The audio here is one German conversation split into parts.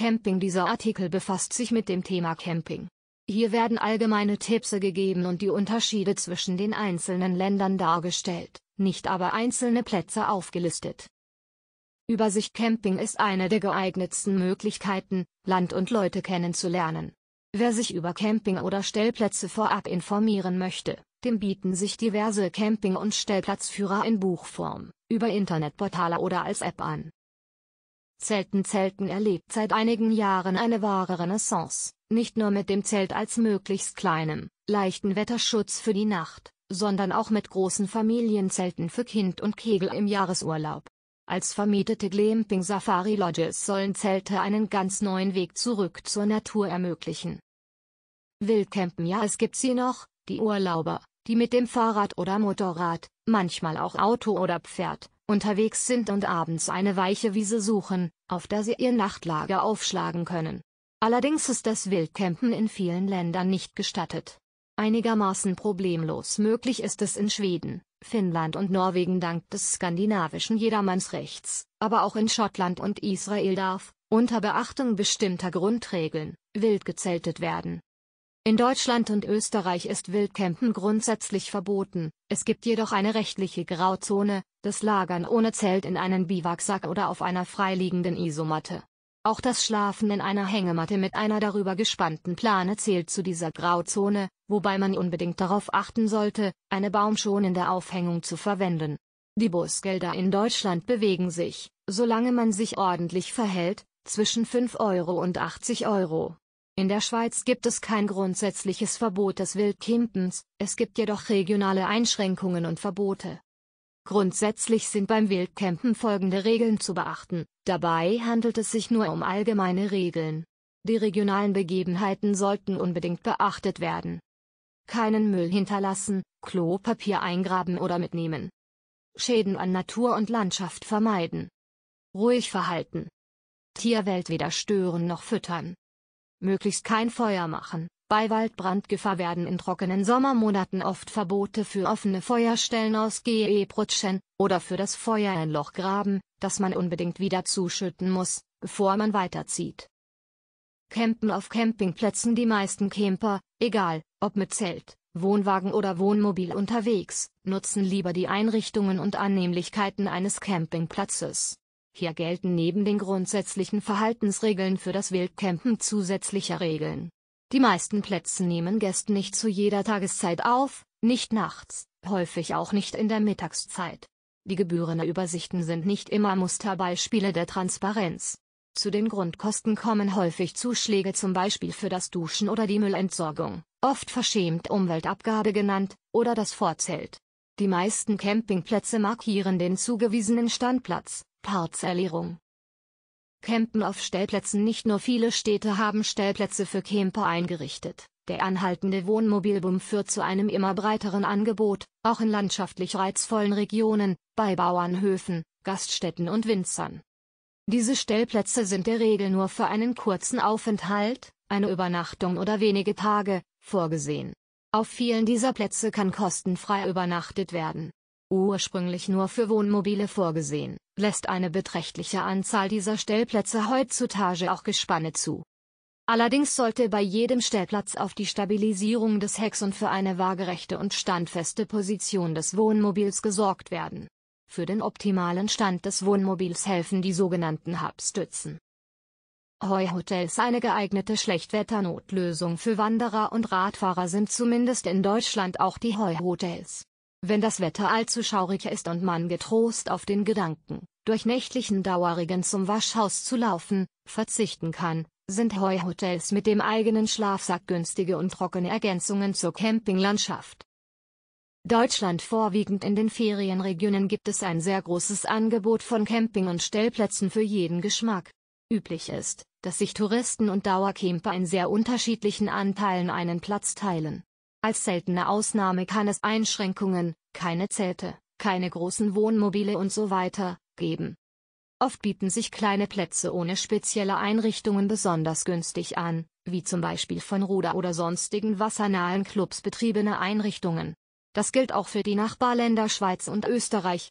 Camping Dieser Artikel befasst sich mit dem Thema Camping. Hier werden allgemeine Tipps gegeben und die Unterschiede zwischen den einzelnen Ländern dargestellt, nicht aber einzelne Plätze aufgelistet. Übersicht Camping ist eine der geeignetsten Möglichkeiten, Land und Leute kennenzulernen. Wer sich über Camping oder Stellplätze vorab informieren möchte, dem bieten sich diverse Camping- und Stellplatzführer in Buchform, über Internetportale oder als App an. Zelten Zelten erlebt seit einigen Jahren eine wahre Renaissance, nicht nur mit dem Zelt als möglichst kleinem, leichten Wetterschutz für die Nacht, sondern auch mit großen Familienzelten für Kind und Kegel im Jahresurlaub. Als vermietete Glamping Safari Lodges sollen Zelte einen ganz neuen Weg zurück zur Natur ermöglichen. Wildcampen ja es gibt sie noch, die Urlauber, die mit dem Fahrrad oder Motorrad, manchmal auch Auto oder Pferd, unterwegs sind und abends eine weiche Wiese suchen, auf der sie ihr Nachtlager aufschlagen können. Allerdings ist das Wildcampen in vielen Ländern nicht gestattet. Einigermaßen problemlos möglich ist es in Schweden, Finnland und Norwegen dank des skandinavischen Jedermannsrechts, aber auch in Schottland und Israel darf, unter Beachtung bestimmter Grundregeln, wild gezeltet werden. In Deutschland und Österreich ist Wildcampen grundsätzlich verboten, es gibt jedoch eine rechtliche Grauzone, das Lagern ohne Zelt in einem Biwaksack oder auf einer freiliegenden Isomatte. Auch das Schlafen in einer Hängematte mit einer darüber gespannten Plane zählt zu dieser Grauzone, wobei man unbedingt darauf achten sollte, eine baumschonende Aufhängung zu verwenden. Die Busgelder in Deutschland bewegen sich, solange man sich ordentlich verhält, zwischen 5 Euro und 80 Euro. In der Schweiz gibt es kein grundsätzliches Verbot des Wildcampens, es gibt jedoch regionale Einschränkungen und Verbote. Grundsätzlich sind beim Wildcampen folgende Regeln zu beachten, dabei handelt es sich nur um allgemeine Regeln. Die regionalen Begebenheiten sollten unbedingt beachtet werden. Keinen Müll hinterlassen, Klopapier eingraben oder mitnehmen. Schäden an Natur und Landschaft vermeiden. Ruhig verhalten. Tierwelt weder stören noch füttern. Möglichst kein Feuer machen. Bei Waldbrandgefahr werden in trockenen Sommermonaten oft Verbote für offene Feuerstellen aus prutschen e oder für das Feuer ein Loch graben, das man unbedingt wieder zuschütten muss, bevor man weiterzieht. Campen auf Campingplätzen Die meisten Camper, egal ob mit Zelt, Wohnwagen oder Wohnmobil unterwegs, nutzen lieber die Einrichtungen und Annehmlichkeiten eines Campingplatzes. Hier gelten neben den grundsätzlichen Verhaltensregeln für das Wildcampen zusätzliche Regeln. Die meisten Plätze nehmen Gäste nicht zu jeder Tageszeit auf, nicht nachts, häufig auch nicht in der Mittagszeit. Die gebührende Übersichten sind nicht immer Musterbeispiele der Transparenz. Zu den Grundkosten kommen häufig Zuschläge zum Beispiel für das Duschen oder die Müllentsorgung, oft verschämt Umweltabgabe genannt, oder das Vorzelt. Die meisten Campingplätze markieren den zugewiesenen Standplatz, Parzellierung Campen auf Stellplätzen Nicht nur viele Städte haben Stellplätze für Camper eingerichtet. Der anhaltende Wohnmobilboom führt zu einem immer breiteren Angebot, auch in landschaftlich reizvollen Regionen, bei Bauernhöfen, Gaststätten und Winzern. Diese Stellplätze sind der Regel nur für einen kurzen Aufenthalt, eine Übernachtung oder wenige Tage, vorgesehen. Auf vielen dieser Plätze kann kostenfrei übernachtet werden ursprünglich nur für Wohnmobile vorgesehen, lässt eine beträchtliche Anzahl dieser Stellplätze heutzutage auch Gespanne zu. Allerdings sollte bei jedem Stellplatz auf die Stabilisierung des Hecks und für eine waagerechte und standfeste Position des Wohnmobils gesorgt werden. Für den optimalen Stand des Wohnmobils helfen die sogenannten Hubstützen. Heuhotels eine geeignete Schlechtwetternotlösung für Wanderer und Radfahrer sind zumindest in Deutschland auch die Heuhotels. Wenn das Wetter allzu schaurig ist und man getrost auf den Gedanken, durch nächtlichen Dauerregen zum Waschhaus zu laufen, verzichten kann, sind Heuhotels mit dem eigenen Schlafsack günstige und trockene Ergänzungen zur Campinglandschaft. Deutschland vorwiegend in den Ferienregionen gibt es ein sehr großes Angebot von Camping- und Stellplätzen für jeden Geschmack. Üblich ist, dass sich Touristen und Dauercamper in sehr unterschiedlichen Anteilen einen Platz teilen. Als seltene Ausnahme kann es Einschränkungen, keine Zelte, keine großen Wohnmobile und so weiter, geben. Oft bieten sich kleine Plätze ohne spezielle Einrichtungen besonders günstig an, wie zum Beispiel von Ruder oder sonstigen wassernahen Clubs betriebene Einrichtungen. Das gilt auch für die Nachbarländer Schweiz und Österreich.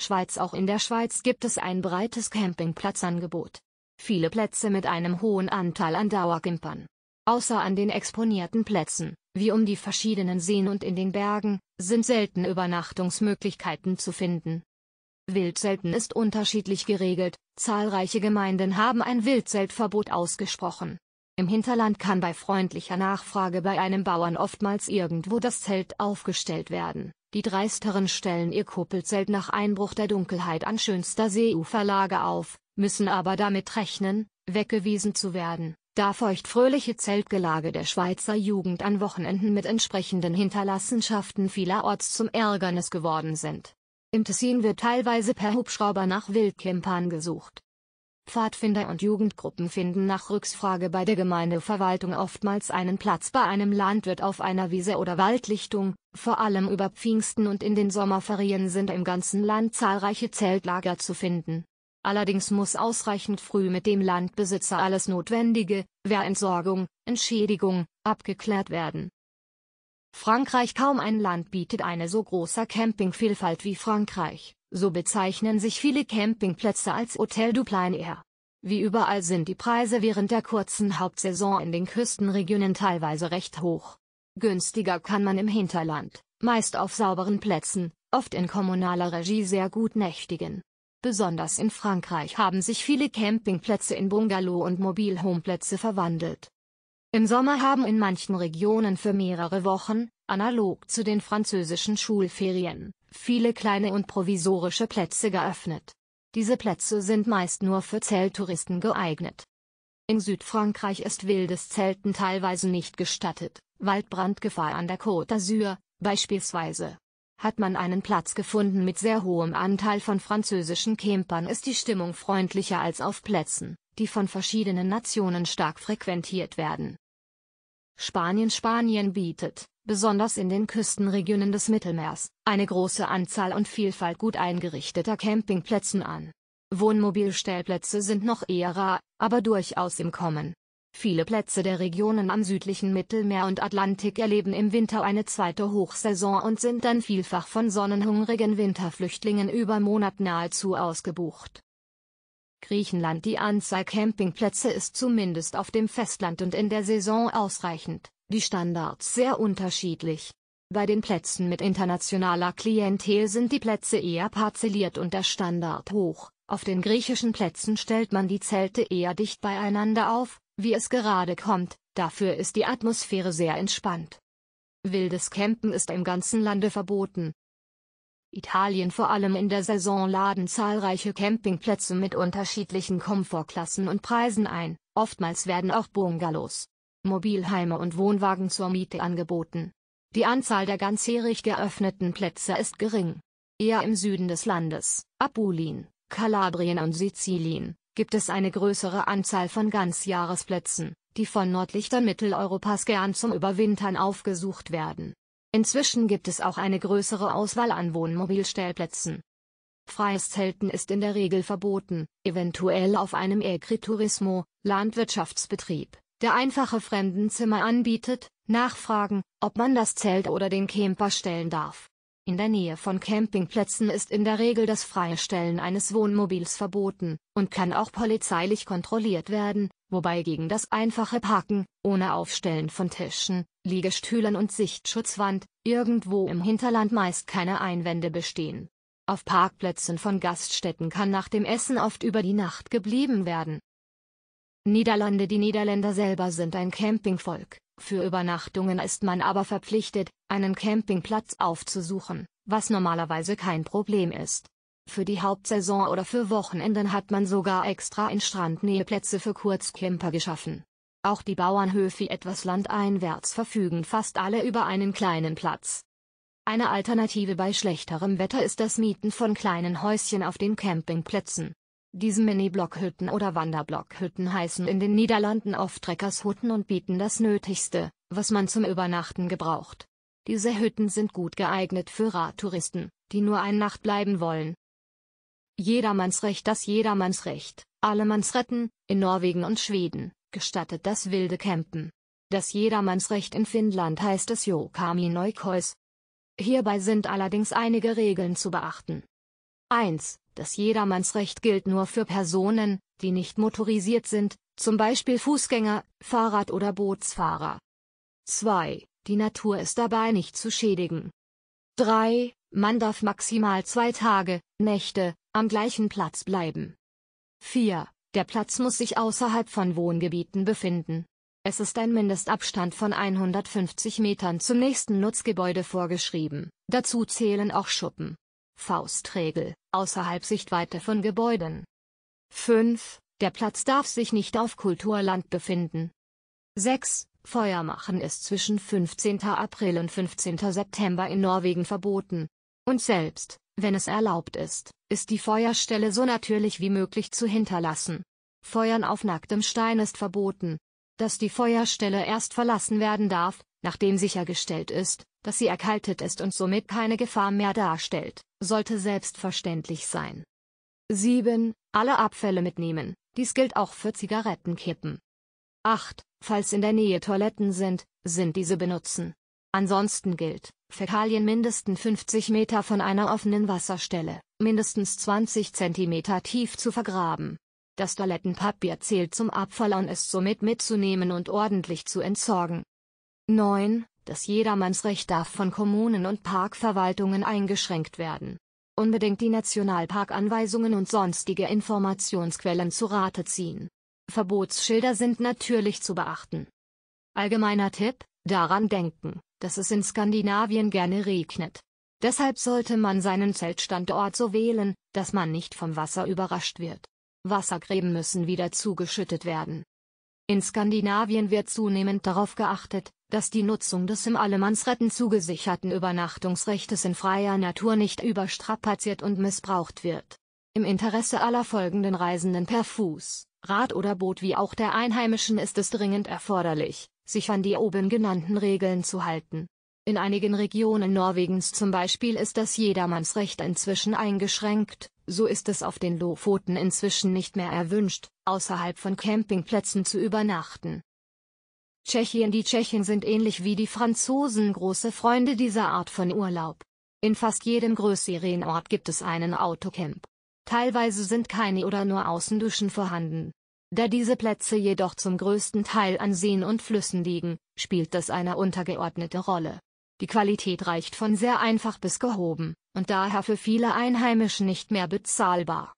Schweiz Auch in der Schweiz gibt es ein breites Campingplatzangebot. Viele Plätze mit einem hohen Anteil an Dauercampern. Außer an den exponierten Plätzen, wie um die verschiedenen Seen und in den Bergen, sind selten Übernachtungsmöglichkeiten zu finden. Wildselten ist unterschiedlich geregelt, zahlreiche Gemeinden haben ein Wildzeltverbot ausgesprochen. Im Hinterland kann bei freundlicher Nachfrage bei einem Bauern oftmals irgendwo das Zelt aufgestellt werden. Die Dreisteren stellen ihr Kuppelzelt nach Einbruch der Dunkelheit an schönster Seeuferlage auf, müssen aber damit rechnen, weggewiesen zu werden. Da feuchtfröhliche Zeltgelage der Schweizer Jugend an Wochenenden mit entsprechenden Hinterlassenschaften vielerorts zum Ärgernis geworden sind. Im Tessin wird teilweise per Hubschrauber nach Wildkimpern gesucht. Pfadfinder und Jugendgruppen finden nach Rücksfrage bei der Gemeindeverwaltung oftmals einen Platz bei einem Landwirt auf einer Wiese oder Waldlichtung, vor allem über Pfingsten und in den Sommerferien sind im ganzen Land zahlreiche Zeltlager zu finden. Allerdings muss ausreichend früh mit dem Landbesitzer alles Notwendige, Wehrentsorgung, Entschädigung, abgeklärt werden. Frankreich Kaum ein Land bietet eine so große Campingvielfalt wie Frankreich, so bezeichnen sich viele Campingplätze als Hotel du plein air. Wie überall sind die Preise während der kurzen Hauptsaison in den Küstenregionen teilweise recht hoch. Günstiger kann man im Hinterland, meist auf sauberen Plätzen, oft in kommunaler Regie sehr gut nächtigen. Besonders in Frankreich haben sich viele Campingplätze in Bungalow- und Mobilhomeplätze verwandelt. Im Sommer haben in manchen Regionen für mehrere Wochen, analog zu den französischen Schulferien, viele kleine und provisorische Plätze geöffnet. Diese Plätze sind meist nur für Zelttouristen geeignet. In Südfrankreich ist wildes Zelten teilweise nicht gestattet, Waldbrandgefahr an der Côte d'Azur, beispielsweise hat man einen Platz gefunden mit sehr hohem Anteil von französischen Campern ist die Stimmung freundlicher als auf Plätzen, die von verschiedenen Nationen stark frequentiert werden. Spanien Spanien bietet, besonders in den Küstenregionen des Mittelmeers, eine große Anzahl und Vielfalt gut eingerichteter Campingplätzen an. Wohnmobilstellplätze sind noch eher rar, aber durchaus im Kommen. Viele Plätze der Regionen am südlichen Mittelmeer und Atlantik erleben im Winter eine zweite Hochsaison und sind dann vielfach von sonnenhungrigen Winterflüchtlingen über Monat nahezu ausgebucht. Griechenland Die Anzahl Campingplätze ist zumindest auf dem Festland und in der Saison ausreichend, die Standards sehr unterschiedlich. Bei den Plätzen mit internationaler Klientel sind die Plätze eher parzelliert und der Standard hoch, auf den griechischen Plätzen stellt man die Zelte eher dicht beieinander auf, wie es gerade kommt, dafür ist die Atmosphäre sehr entspannt. Wildes Campen ist im ganzen Lande verboten. Italien vor allem in der Saison laden zahlreiche Campingplätze mit unterschiedlichen Komfortklassen und Preisen ein, oftmals werden auch Bungalows, Mobilheime und Wohnwagen zur Miete angeboten. Die Anzahl der ganzjährig geöffneten Plätze ist gering. Eher im Süden des Landes, Apulien, Kalabrien und Sizilien, gibt es eine größere Anzahl von Ganzjahresplätzen, die von Nordlichtern Mitteleuropas gern zum Überwintern aufgesucht werden. Inzwischen gibt es auch eine größere Auswahl an Wohnmobilstellplätzen. Freies Zelten ist in der Regel verboten, eventuell auf einem Agriturismo, Landwirtschaftsbetrieb, der einfache Fremdenzimmer anbietet, nachfragen, ob man das Zelt oder den Camper stellen darf. In der Nähe von Campingplätzen ist in der Regel das Freistellen eines Wohnmobils verboten und kann auch polizeilich kontrolliert werden, wobei gegen das einfache Parken, ohne Aufstellen von Tischen, Liegestühlen und Sichtschutzwand, irgendwo im Hinterland meist keine Einwände bestehen. Auf Parkplätzen von Gaststätten kann nach dem Essen oft über die Nacht geblieben werden. Niederlande Die Niederländer selber sind ein Campingvolk. Für Übernachtungen ist man aber verpflichtet, einen Campingplatz aufzusuchen, was normalerweise kein Problem ist. Für die Hauptsaison oder für Wochenenden hat man sogar extra in Strandnähe Plätze für Kurzcamper geschaffen. Auch die Bauernhöfe etwas landeinwärts verfügen fast alle über einen kleinen Platz. Eine Alternative bei schlechterem Wetter ist das Mieten von kleinen Häuschen auf den Campingplätzen. Diese Mini-Blockhütten oder Wanderblockhütten heißen in den Niederlanden oft Treckershutten und bieten das Nötigste, was man zum Übernachten gebraucht. Diese Hütten sind gut geeignet für Radtouristen, die nur eine Nacht bleiben wollen. Jedermannsrecht Das Jedermannsrecht, Allemannsretten, in Norwegen und Schweden, gestattet das wilde Campen. Das Jedermannsrecht in Finnland heißt es Jokami Neukois. Hierbei sind allerdings einige Regeln zu beachten. 1. Das Jedermannsrecht gilt nur für Personen, die nicht motorisiert sind, zum Beispiel Fußgänger, Fahrrad- oder Bootsfahrer. 2. Die Natur ist dabei nicht zu schädigen. 3. Man darf maximal zwei Tage, Nächte, am gleichen Platz bleiben. 4. Der Platz muss sich außerhalb von Wohngebieten befinden. Es ist ein Mindestabstand von 150 Metern zum nächsten Nutzgebäude vorgeschrieben, dazu zählen auch Schuppen. Faustregel, außerhalb Sichtweite von Gebäuden. 5. Der Platz darf sich nicht auf Kulturland befinden. 6. Feuer machen ist zwischen 15. April und 15. September in Norwegen verboten. Und selbst, wenn es erlaubt ist, ist die Feuerstelle so natürlich wie möglich zu hinterlassen. Feuern auf nacktem Stein ist verboten. Dass die Feuerstelle erst verlassen werden darf, nachdem sichergestellt ist, dass sie erkaltet ist und somit keine Gefahr mehr darstellt, sollte selbstverständlich sein. 7. Alle Abfälle mitnehmen, dies gilt auch für Zigarettenkippen. 8. Falls in der Nähe Toiletten sind, sind diese benutzen. Ansonsten gilt, Fäkalien mindestens 50 Meter von einer offenen Wasserstelle, mindestens 20 Zentimeter tief zu vergraben. Das Toilettenpapier zählt zum Abfall und ist somit mitzunehmen und ordentlich zu entsorgen. 9 das Jedermannsrecht darf von Kommunen und Parkverwaltungen eingeschränkt werden. Unbedingt die Nationalparkanweisungen und sonstige Informationsquellen zu Rate ziehen. Verbotsschilder sind natürlich zu beachten. Allgemeiner Tipp, daran denken, dass es in Skandinavien gerne regnet. Deshalb sollte man seinen Zeltstandort so wählen, dass man nicht vom Wasser überrascht wird. Wassergräben müssen wieder zugeschüttet werden. In Skandinavien wird zunehmend darauf geachtet, dass die Nutzung des im Allemannsretten zugesicherten Übernachtungsrechtes in freier Natur nicht überstrapaziert und missbraucht wird. Im Interesse aller folgenden Reisenden per Fuß, Rad oder Boot wie auch der Einheimischen ist es dringend erforderlich, sich an die oben genannten Regeln zu halten. In einigen Regionen Norwegens zum Beispiel ist das Jedermannsrecht inzwischen eingeschränkt, so ist es auf den Lofoten inzwischen nicht mehr erwünscht, außerhalb von Campingplätzen zu übernachten. Tschechien Die Tschechen sind ähnlich wie die Franzosen große Freunde dieser Art von Urlaub. In fast jedem größeren Ort gibt es einen Autocamp. Teilweise sind keine oder nur Außenduschen vorhanden. Da diese Plätze jedoch zum größten Teil an Seen und Flüssen liegen, spielt das eine untergeordnete Rolle. Die Qualität reicht von sehr einfach bis gehoben, und daher für viele Einheimische nicht mehr bezahlbar.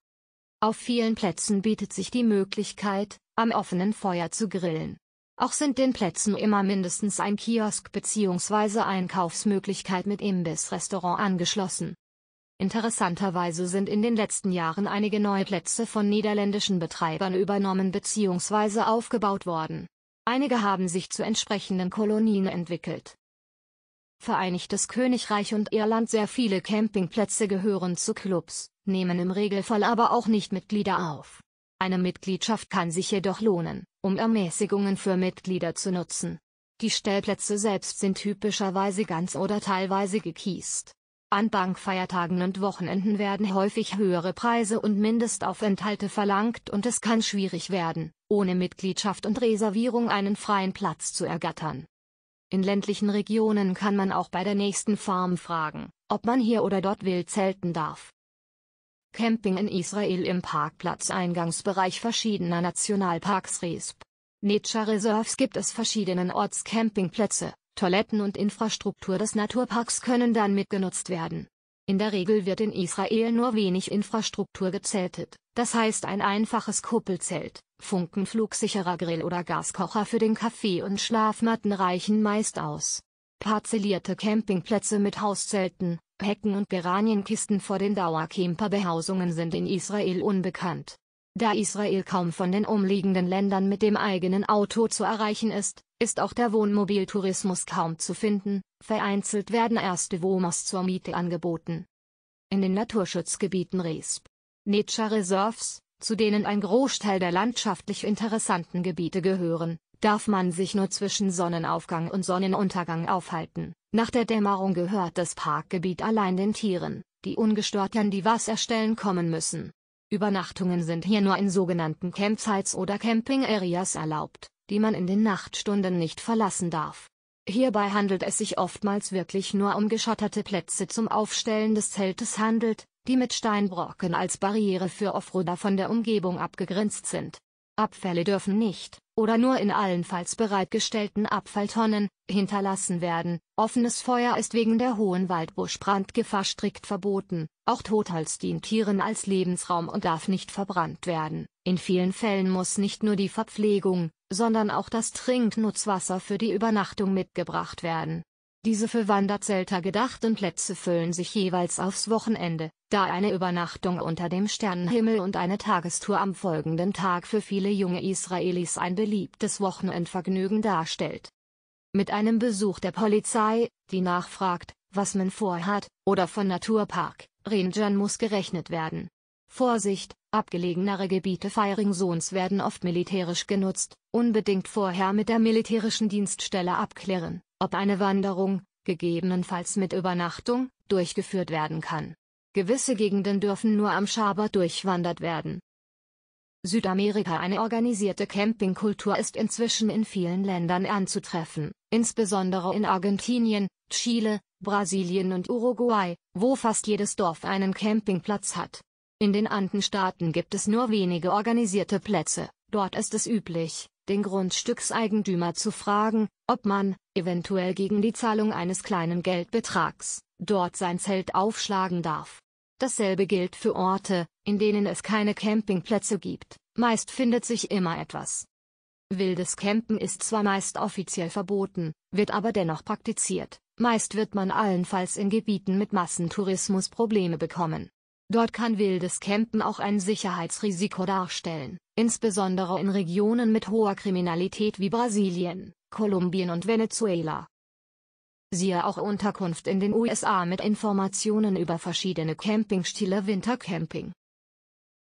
Auf vielen Plätzen bietet sich die Möglichkeit, am offenen Feuer zu grillen. Auch sind den Plätzen immer mindestens ein Kiosk bzw. Einkaufsmöglichkeit mit Imbiss-Restaurant angeschlossen. Interessanterweise sind in den letzten Jahren einige neue Plätze von niederländischen Betreibern übernommen bzw. aufgebaut worden. Einige haben sich zu entsprechenden Kolonien entwickelt. Vereinigtes Königreich und Irland sehr viele Campingplätze gehören zu Clubs, nehmen im Regelfall aber auch nicht Mitglieder auf. Eine Mitgliedschaft kann sich jedoch lohnen, um Ermäßigungen für Mitglieder zu nutzen. Die Stellplätze selbst sind typischerweise ganz oder teilweise gekiest. An Bankfeiertagen und Wochenenden werden häufig höhere Preise und Mindestaufenthalte verlangt und es kann schwierig werden, ohne Mitgliedschaft und Reservierung einen freien Platz zu ergattern. In ländlichen Regionen kann man auch bei der nächsten Farm fragen, ob man hier oder dort wild zelten darf. Camping in Israel im Parkplatz-Eingangsbereich verschiedener Nationalparks Resp. Nature Reserves gibt es verschiedenenorts Campingplätze, Toiletten und Infrastruktur des Naturparks können dann mitgenutzt werden. In der Regel wird in Israel nur wenig Infrastruktur gezeltet, das heißt ein einfaches Kuppelzelt, Funkenflugsicherer Grill oder Gaskocher für den Kaffee und Schlafmatten reichen meist aus parzellierte Campingplätze mit Hauszelten, Hecken und Geranienkisten vor den Dauercamperbehausungen sind in Israel unbekannt. Da Israel kaum von den umliegenden Ländern mit dem eigenen Auto zu erreichen ist, ist auch der Wohnmobiltourismus kaum zu finden, vereinzelt werden erste Womas zur Miete angeboten. In den Naturschutzgebieten Resp. Nature Reserves, zu denen ein Großteil der landschaftlich interessanten Gebiete gehören, darf man sich nur zwischen Sonnenaufgang und Sonnenuntergang aufhalten. Nach der Dämmerung gehört das Parkgebiet allein den Tieren, die ungestört an die Wasserstellen kommen müssen. Übernachtungen sind hier nur in sogenannten Campsites oder Camping Areas erlaubt, die man in den Nachtstunden nicht verlassen darf. Hierbei handelt es sich oftmals wirklich nur um geschotterte Plätze zum Aufstellen des Zeltes handelt, die mit Steinbrocken als Barriere für Offroader von der Umgebung abgegrenzt sind. Abfälle dürfen nicht, oder nur in allenfalls bereitgestellten Abfalltonnen, hinterlassen werden. Offenes Feuer ist wegen der hohen Waldbuschbrandgefahr strikt verboten. Auch Totholz dient Tieren als Lebensraum und darf nicht verbrannt werden. In vielen Fällen muss nicht nur die Verpflegung, sondern auch das Trinknutzwasser für die Übernachtung mitgebracht werden. Diese für Wanderzelter und Plätze füllen sich jeweils aufs Wochenende da eine Übernachtung unter dem Sternenhimmel und eine Tagestour am folgenden Tag für viele junge Israelis ein beliebtes Wochenendvergnügen darstellt. Mit einem Besuch der Polizei, die nachfragt, was man vorhat, oder von Naturpark, Rangern muss gerechnet werden. Vorsicht, abgelegenere Gebiete Firing Zones werden oft militärisch genutzt, unbedingt vorher mit der militärischen Dienststelle abklären, ob eine Wanderung, gegebenenfalls mit Übernachtung, durchgeführt werden kann. Gewisse Gegenden dürfen nur am Schaber durchwandert werden. Südamerika Eine organisierte Campingkultur ist inzwischen in vielen Ländern anzutreffen, insbesondere in Argentinien, Chile, Brasilien und Uruguay, wo fast jedes Dorf einen Campingplatz hat. In den Andenstaaten gibt es nur wenige organisierte Plätze, dort ist es üblich, den Grundstückseigentümer zu fragen, ob man, eventuell gegen die Zahlung eines kleinen Geldbetrags, dort sein Zelt aufschlagen darf. Dasselbe gilt für Orte, in denen es keine Campingplätze gibt, meist findet sich immer etwas. Wildes Campen ist zwar meist offiziell verboten, wird aber dennoch praktiziert, meist wird man allenfalls in Gebieten mit Massentourismus Probleme bekommen. Dort kann wildes Campen auch ein Sicherheitsrisiko darstellen, insbesondere in Regionen mit hoher Kriminalität wie Brasilien, Kolumbien und Venezuela. Siehe auch Unterkunft in den USA mit Informationen über verschiedene Campingstile Wintercamping